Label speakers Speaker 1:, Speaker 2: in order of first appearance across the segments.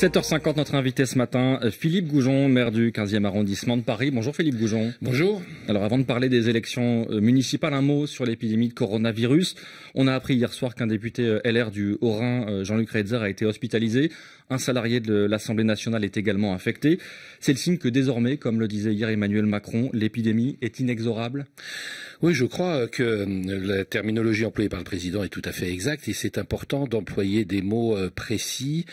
Speaker 1: 7h50, notre invité ce matin, Philippe Goujon, maire du 15e arrondissement de Paris. Bonjour Philippe Goujon. Bonjour. Alors avant de parler des élections euh, municipales, un mot sur l'épidémie de coronavirus. On a appris hier soir qu'un député euh, LR du Haut-Rhin, euh, Jean-Luc Reitzer, a été hospitalisé. Un salarié de l'Assemblée nationale est également infecté. C'est le signe que désormais, comme le disait hier Emmanuel Macron, l'épidémie est inexorable Oui, je crois que la terminologie employée par
Speaker 2: le président est tout à fait exacte et c'est important d'employer des mots précis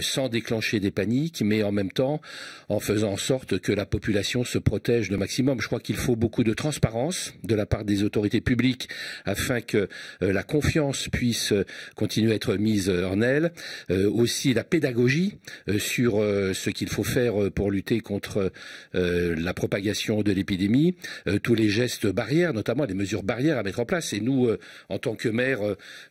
Speaker 2: sans déclencher des paniques, mais en même temps en faisant en sorte que la population se protège le maximum. Je crois qu'il faut beaucoup de transparence de la part des autorités publiques afin que euh, la confiance puisse euh, continuer à être mise en elle. Euh, aussi la pédagogie sur ce qu'il faut faire pour lutter contre la propagation de l'épidémie, tous les gestes barrières, notamment les mesures barrières à mettre en place. Et nous, en tant que maire,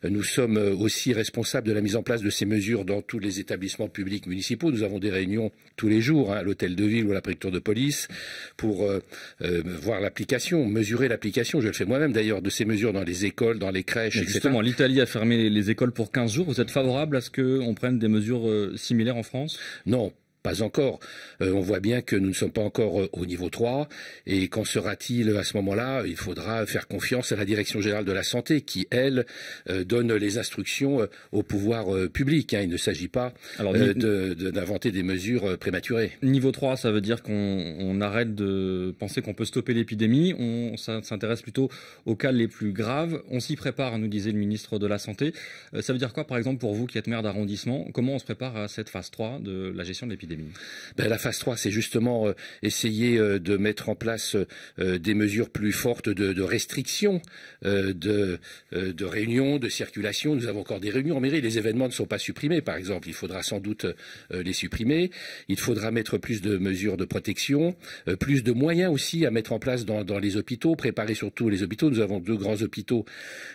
Speaker 2: nous sommes aussi responsables de la mise en place de ces mesures dans tous les établissements publics municipaux. Nous avons des réunions tous les jours hein, à l'hôtel de ville ou à la préfecture de police pour euh, euh, voir l'application, mesurer l'application. Je le fais moi-même d'ailleurs de ces mesures dans les écoles, dans les crèches. justement,
Speaker 1: l'Italie a fermé les, écoles pour 15 jours. Vous êtes favorable à ce qu'on prenne des mesures euh, similaires en France Non, pas encore. Euh, on voit bien que nous ne sommes pas encore euh, au niveau 3.
Speaker 2: Et qu'en sera-t-il à ce moment-là Il faudra faire confiance à la Direction générale de la santé qui, elle, euh, donne les instructions au pouvoir public. Hein. Il ne s'agit pas d'inventer
Speaker 1: des mesures prématurées. Niveau 3, ça veut dire qu'on arrête de penser qu'on peut stopper l'épidémie. On s'intéresse plutôt aux cas les plus graves. On s'y prépare, nous disait le ministre de la Santé. ça veut dire quoi, par exemple, pour vous qui êtes maire d'arrondissement Comment on se prépare à cette phase 3 de la gestion de l'épidémie ben, la phase 3, c'est justement euh, essayer euh, de mettre en place
Speaker 2: euh, des mesures plus fortes de, de restriction, de, de réunions, de circulation. Nous avons encore des réunions en mairie. Les événements ne sont pas supprimés, par exemple. Il faudra sans doute les supprimer. Il faudra mettre plus de mesures de protection, plus de moyens aussi à mettre en place dans, les hôpitaux, préparer surtout les hôpitaux. Nous avons deux grands hôpitaux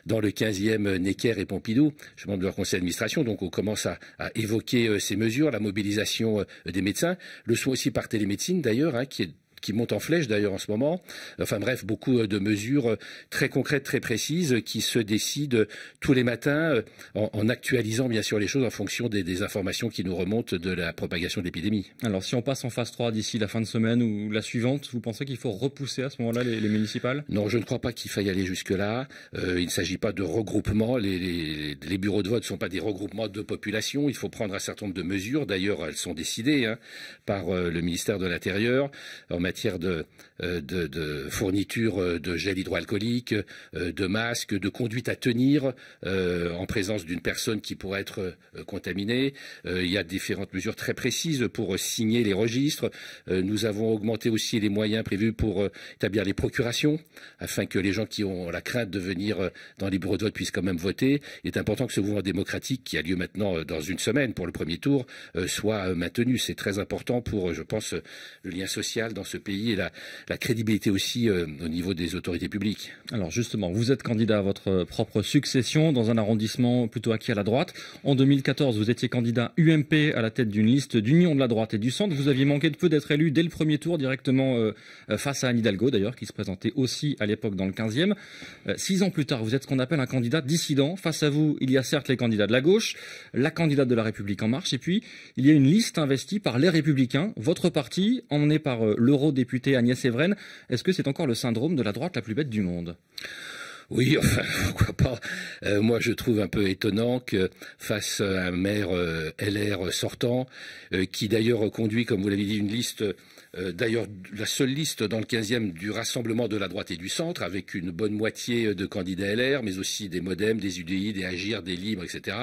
Speaker 2: dans le 15e, Necker et Pompidou. Je suis membre de leur conseil d'administration, donc on commence à, à évoquer ces mesures, la mobilisation des médecins le sont aussi par télémédecine d'ailleurs, hein, qui est qui monte en flèche d'ailleurs en ce moment. Enfin bref, beaucoup euh, de mesures euh, très concrètes, très précises euh, qui se décident tous les matins en, actualisant bien sûr les choses en fonction des, informations qui nous remontent de
Speaker 1: la propagation de l'épidémie. Alors si on passe en phase 3 d'ici la fin de semaine ou la suivante, vous pensez qu'il faut repousser à ce moment-là les, municipales Non, je ne crois pas qu'il faille aller jusque-là. il ne s'agit pas de regroupement.
Speaker 2: Les, bureaux de vote ne sont pas des regroupements de population. Il faut prendre un certain nombre de mesures. D'ailleurs, elles sont décidées hein, par le ministère de l'Intérieur matière de, euh, de, de, fourniture euh, de gel hydroalcoolique, euh, de masques, de conduite à tenir en présence d'une personne qui pourrait être contaminée. il y a différentes mesures très précises pour signer les registres. nous avons augmenté aussi les moyens prévus pour établir les procurations afin que les gens qui ont la crainte de venir dans les bureaux de vote puissent quand même voter. Il est important que ce mouvement démocratique qui a lieu maintenant dans une semaine pour le premier tour soit maintenu. C'est très important pour, je pense, le lien social dans ce pays et la, crédibilité
Speaker 1: aussi euh, au niveau des autorités publiques. Alors justement, vous êtes candidat à votre propre succession dans un arrondissement plutôt acquis à la droite. En 2014, vous étiez candidat UMP à la tête d'une liste d'union de la droite et du centre. Vous aviez manqué de peu d'être élu dès le premier tour directement euh, euh, face à Anne Hidalgo d'ailleurs, qui se présentait aussi à l'époque dans le 15e. six ans plus tard, vous êtes ce qu'on appelle un candidat dissident. Face à vous, il y a certes les candidats de la gauche, la candidate de la République en marche, et puis il y a une liste investie par les républicains, votre parti, emmené par l'euro député Agnès Evren. Est-ce que c'est encore le syndrome de la droite la plus bête du monde oui, enfin, pourquoi pas. Euh,
Speaker 2: moi, je trouve un peu étonnant que face à un maire euh, LR sortant, euh, qui d'ailleurs conduit, comme vous l'avez dit, une liste, d'ailleurs la seule liste dans le 15e du rassemblement de la droite et du centre, avec une bonne moitié de candidats LR, mais aussi des Modem, des UDI, des Agir, des Libres, etc.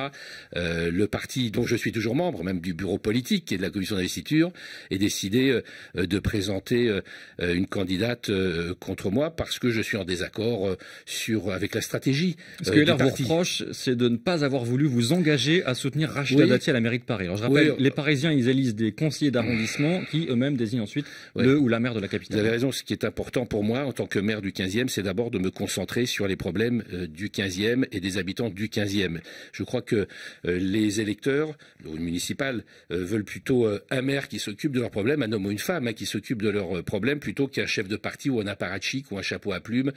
Speaker 2: le parti dont je suis toujours membre, même du bureau politique et de la commission d'investiture, est décidé de présenter une candidate contre moi parce que je suis en désaccord sur avec la stratégie. Ce que l'heure vous reproche,
Speaker 1: c'est de ne pas avoir voulu vous engager à soutenir Rachida Dati à la mairie de Paris. Alors je rappelle, les Parisiens, ils élisent des conseillers d'arrondissement qui eux-mêmes désignent ensuite le ou la maire de la capitale. Vous avez raison, ce qui est important
Speaker 2: pour moi en tant que maire du 15e, c'est d'abord de me concentrer sur les problèmes euh, du 15e et des habitants du 15e. Je crois que euh, les électeurs, le municipal, euh, veulent plutôt euh, un maire qui s'occupe de leurs problèmes, un homme ou une femme hein, qui s'occupe de leurs problèmes, plutôt qu'un chef de parti ou un apparatchik ou un chapeau à plumes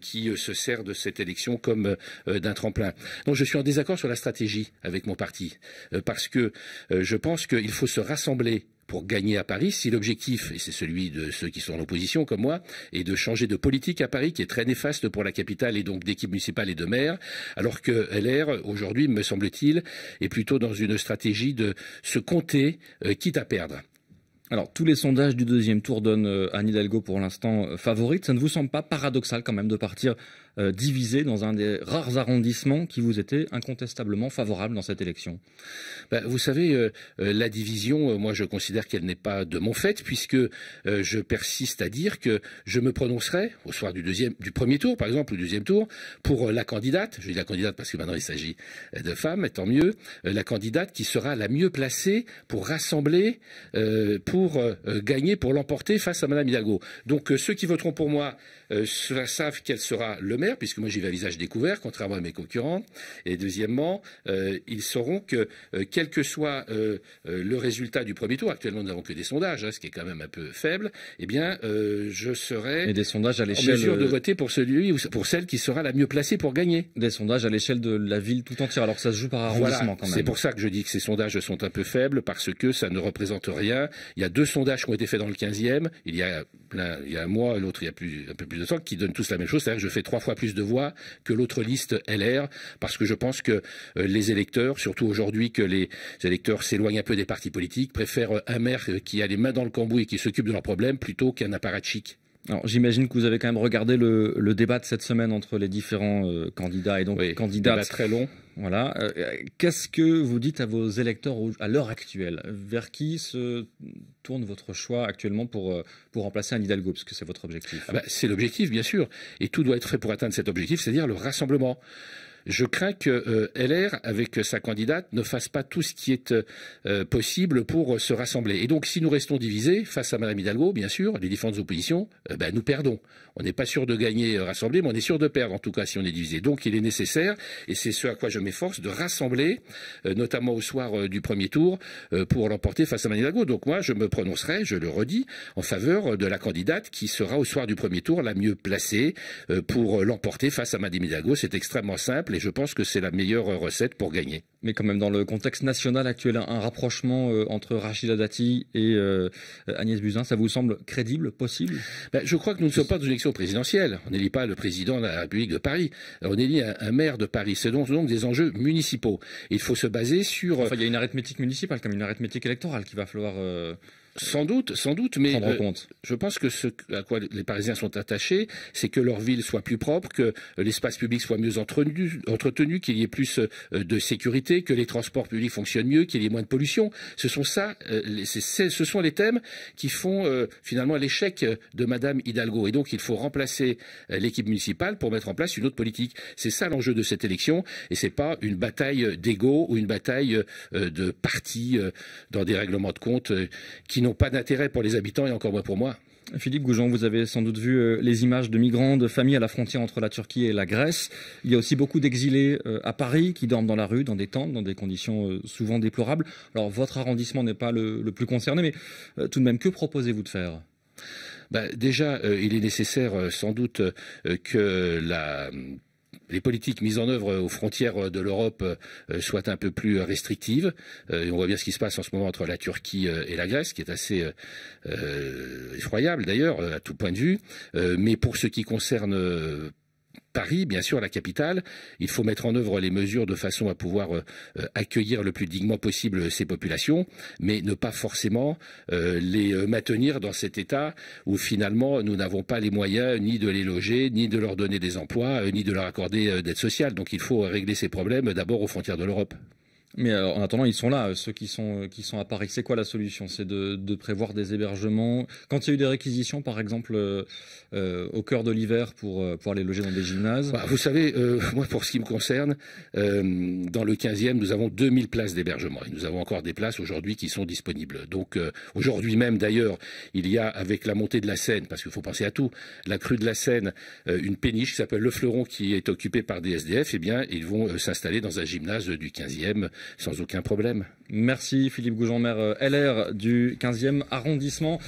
Speaker 2: qui se sert de cette élection comme euh, d'un tremplin. Donc je suis en désaccord sur la stratégie avec mon parti, euh, parce que euh, je pense qu'il faut se rassembler pour gagner à Paris, si l'objectif, et c'est celui de ceux qui sont en opposition comme moi, est de changer de politique à Paris, qui est très néfaste pour la capitale et donc d'équipe municipale et de maire, alors que LR, aujourd'hui, me semble-t-il, est plutôt dans une stratégie de se compter,
Speaker 1: quitte à perdre. Alors, tous les sondages du deuxième tour donnent euh, Anne Hidalgo pour l'instant favorite. Ça ne vous semble pas paradoxal quand même de partir euh, divisé dans un des rares arrondissements qui vous était incontestablement favorable dans cette élection bah, Vous savez, euh, euh, la
Speaker 2: division, moi je considère qu'elle n'est pas de mon fait, puisque je persiste à dire que je me prononcerai au soir du, deuxième, du premier tour, par exemple, ou deuxième tour, pour la candidate, je dis la candidate parce que maintenant il s'agit de femmes, et tant mieux, la candidate qui sera la mieux placée pour rassembler, pour gagner, pour l'emporter face à Madame Hidalgo. Donc ceux qui voteront pour moi savent qu'elle sera le maire puisque moi j'y vais à visage découvert, contrairement à mes concurrents. Et deuxièmement, euh, ils sauront que, euh, quel que soit euh, le résultat du premier tour, actuellement nous n'avons que des sondages, hein, ce qui est quand même un peu faible, eh bien, je serai
Speaker 1: des sondages à en mesure de
Speaker 2: voter pour celui ou pour celle qui sera la mieux placée pour gagner. Des sondages à l'échelle de la ville tout entière. Alors ça se joue par arrondissement quand même. C'est pour ça que je dis que ces sondages sont un peu faibles, parce que ça ne représente rien. Il y a deux sondages qui ont été faits dans le 15e. Il y a il y a un mois, l'autre il y a plus, un peu plus de temps, qui donnent tous la même chose, c'est-à-dire que je fais trois fois plus de voix que l'autre liste LR, parce que je pense que euh, les électeurs, surtout aujourd'hui que les électeurs s'éloignent un peu des partis politiques,
Speaker 1: préfèrent un maire qui a les mains dans le cambouis et qui s'occupe de leurs problèmes plutôt qu'un chic. Alors, j'imagine que vous avez quand même regardé le, débat de cette semaine entre les différents euh, candidats et donc oui, candidats très long. Voilà. Euh, euh, qu'est-ce que vous dites à vos électeurs à l'heure actuelle Vers qui se tourne votre choix actuellement pour, pour remplacer un Hidalgo Parce que c'est votre objectif. Ah ben, c'est l'objectif, bien sûr. Et tout doit être fait pour atteindre cet objectif, c'est-à-dire le rassemblement je
Speaker 2: crains que euh, LR, avec sa candidate, ne fasse pas tout ce qui est euh, possible pour euh, se rassembler. Et donc, si nous restons divisés face à Madame Hidalgo, bien sûr, les différentes oppositions, ben, nous perdons. On n'est pas sûr de gagner rassemblés, mais on est sûr de perdre, en tout cas, si on est divisé. Donc, il est nécessaire, et c'est ce à quoi je m'efforce, de rassembler, notamment au soir du premier tour, pour l'emporter face à Mme Hidalgo. Donc, moi, je me prononcerai, je le redis, en faveur de la candidate qui sera au soir du premier tour la mieux placée pour l'emporter face à Mme Hidalgo. C'est extrêmement simple et je pense que
Speaker 1: c'est la meilleure recette pour gagner. Mais quand même, dans le contexte national actuel, un rapprochement euh, entre Rachida Dati et euh, Agnès Buzyn, ça vous semble crédible, possible ben, Je crois que nous ne
Speaker 2: sommes pas dans une élection présidentielle. On n'élit pas le président de la République de Paris. On élit un, maire de Paris. C'est donc, donc, des enjeux municipaux. Il faut se baser sur...
Speaker 1: Euh, il y a une arithmétique municipale, comme une arithmétique électorale qui va falloir... Sans doute, sans doute, mais euh, je pense que ce à quoi les Parisiens
Speaker 2: sont attachés, c'est que leur ville soit plus propre, que euh, l'espace public soit mieux entretenu, qu'il y ait plus euh, de sécurité, que les transports publics fonctionnent mieux, qu'il y ait moins de pollution. Ce sont ça, les, ce sont les thèmes qui font finalement l'échec de Madame Hidalgo. Et donc, il faut remplacer l'équipe municipale pour mettre en place une autre politique. C'est ça l'enjeu de cette élection, et c'est pas une bataille d'ego ou une bataille de parti dans des règlements
Speaker 1: de compte qui n'ont pas d'intérêt pour les habitants et encore moins pour moi. Philippe Goujon, vous avez sans doute vu euh, les images de migrants, de familles à la frontière entre la Turquie et la Grèce. Il y a aussi beaucoup d'exilés euh, à Paris qui dorment dans la rue, dans des tentes, dans des conditions euh, souvent déplorables. Alors votre arrondissement n'est pas le, plus concerné, mais tout de même, que proposez-vous de faire ben, Déjà, il est
Speaker 2: nécessaire sans doute que la les politiques mises en œuvre aux frontières de l'Europe euh, soient un peu plus restrictives. Euh, on voit bien ce qui se passe en ce moment entre la Turquie euh, et la Grèce, qui est assez effroyable d'ailleurs à tout point de vue. Mais pour ce qui concerne Paris, bien sûr, la capitale. Il faut mettre en œuvre les mesures de façon à pouvoir euh, euh, accueillir le plus dignement possible ces populations, mais ne pas forcément euh, les maintenir dans cet état où finalement nous n'avons pas les moyens ni de les loger, ni de leur donner des emplois, ni de leur accorder d'aide sociale. Donc il faut régler ces
Speaker 1: problèmes d'abord aux frontières de l'Europe. Mais euh, en attendant, ils sont là, euh, ceux qui sont, euh, qui sont à Paris. C'est quoi la solution C'est de, prévoir des hébergements. Quand il y a eu des réquisitions, par exemple, au cœur de l'hiver pour, pouvoir les loger dans des gymnases bah, Vous savez, moi, pour ce qui me concerne,
Speaker 2: dans le 15e, nous avons 2000 places d'hébergement. Et nous avons encore des places aujourd'hui qui sont disponibles. Donc, aujourd'hui même, d'ailleurs, il y a, avec la montée de la Seine, parce qu'il faut penser à tout, la crue de la Seine, une péniche qui s'appelle Le Fleuron, qui est occupée par des SDF. Eh bien, ils vont
Speaker 1: s'installer dans un gymnase du 15e sans aucun problème. Merci Philippe Goujon-Maire euh, LR du 15e arrondissement.